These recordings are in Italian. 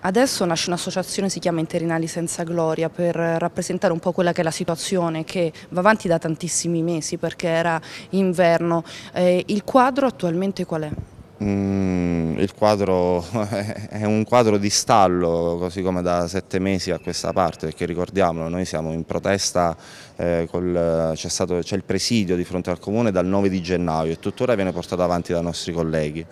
Adesso nasce un'associazione, si chiama Interinali Senza Gloria, per rappresentare un po' quella che è la situazione che va avanti da tantissimi mesi perché era inverno. Eh, il quadro attualmente qual è? Mm, il quadro è un quadro di stallo, così come da sette mesi a questa parte, perché ricordiamolo, noi siamo in protesta, eh, c'è il presidio di fronte al comune dal 9 di gennaio e tuttora viene portato avanti dai nostri colleghi.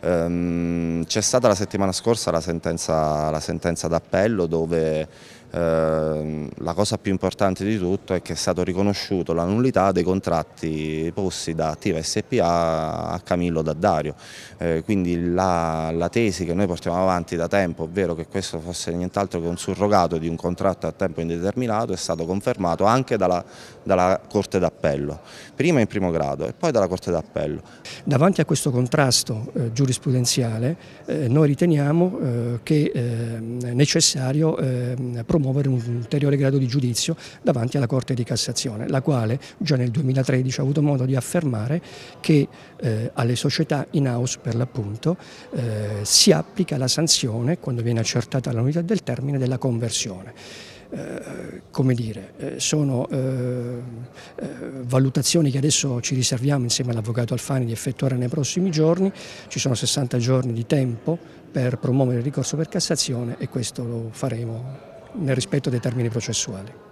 Ehm, C'è stata la settimana scorsa la sentenza, sentenza d'appello dove ehm, la cosa più importante di tutto è che è stato riconosciuto la nullità dei contratti posti da Attiva SPA a Camillo Daddario, eh, quindi la, la tesi che noi portiamo avanti da tempo, ovvero che questo fosse nient'altro che un surrogato di un contratto a tempo indeterminato, è stato confermato anche dalla, dalla Corte d'Appello, prima in primo grado e poi dalla Corte d'Appello. Davanti a questo contrasto eh, giuridico giurisprudenziale, eh, noi riteniamo eh, che eh, è necessario ehm, promuovere un ulteriore grado di giudizio davanti alla Corte di Cassazione, la quale già nel 2013 ha avuto modo di affermare che eh, alle società in house per l'appunto eh, si applica la sanzione, quando viene accertata la l'unità del termine, della conversione. Eh, come dire, eh, sono eh, valutazioni che adesso ci riserviamo insieme all'Avvocato Alfani di effettuare nei prossimi giorni, ci sono 60 giorni di tempo per promuovere il ricorso per Cassazione e questo lo faremo nel rispetto dei termini processuali.